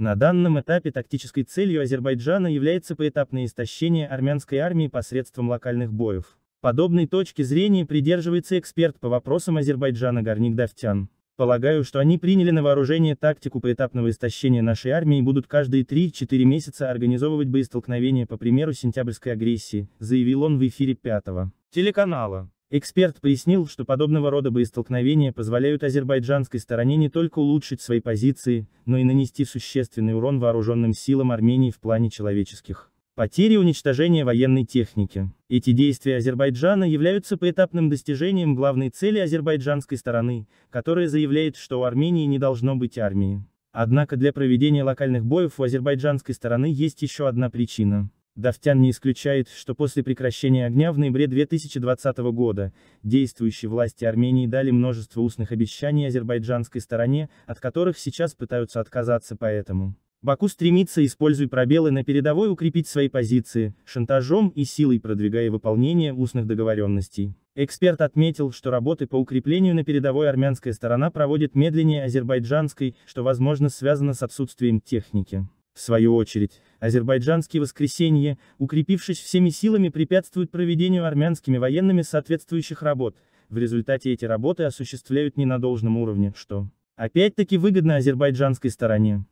На данном этапе тактической целью Азербайджана является поэтапное истощение армянской армии посредством локальных боев. Подобной точки зрения придерживается эксперт по вопросам Азербайджана Горник Давтян. Полагаю, что они приняли на вооружение тактику поэтапного истощения нашей армии и будут каждые 3-4 месяца организовывать боестолкновения по примеру сентябрьской агрессии, заявил он в эфире пятого телеканала. Эксперт пояснил, что подобного рода боестолкновения позволяют азербайджанской стороне не только улучшить свои позиции, но и нанести существенный урон вооруженным силам Армении в плане человеческих потерь и уничтожения военной техники. Эти действия Азербайджана являются поэтапным достижением главной цели азербайджанской стороны, которая заявляет, что у Армении не должно быть армии. Однако для проведения локальных боев у азербайджанской стороны есть еще одна причина. Давтян не исключает, что после прекращения огня в ноябре 2020 года, действующие власти Армении дали множество устных обещаний азербайджанской стороне, от которых сейчас пытаются отказаться поэтому. Баку стремится, используя пробелы на передовой, укрепить свои позиции, шантажом и силой продвигая выполнение устных договоренностей. Эксперт отметил, что работы по укреплению на передовой армянская сторона проводит медленнее азербайджанской, что возможно связано с отсутствием техники. В свою очередь, азербайджанские воскресенья, укрепившись всеми силами препятствуют проведению армянскими военными соответствующих работ, в результате эти работы осуществляют не на должном уровне, что, опять-таки выгодно азербайджанской стороне.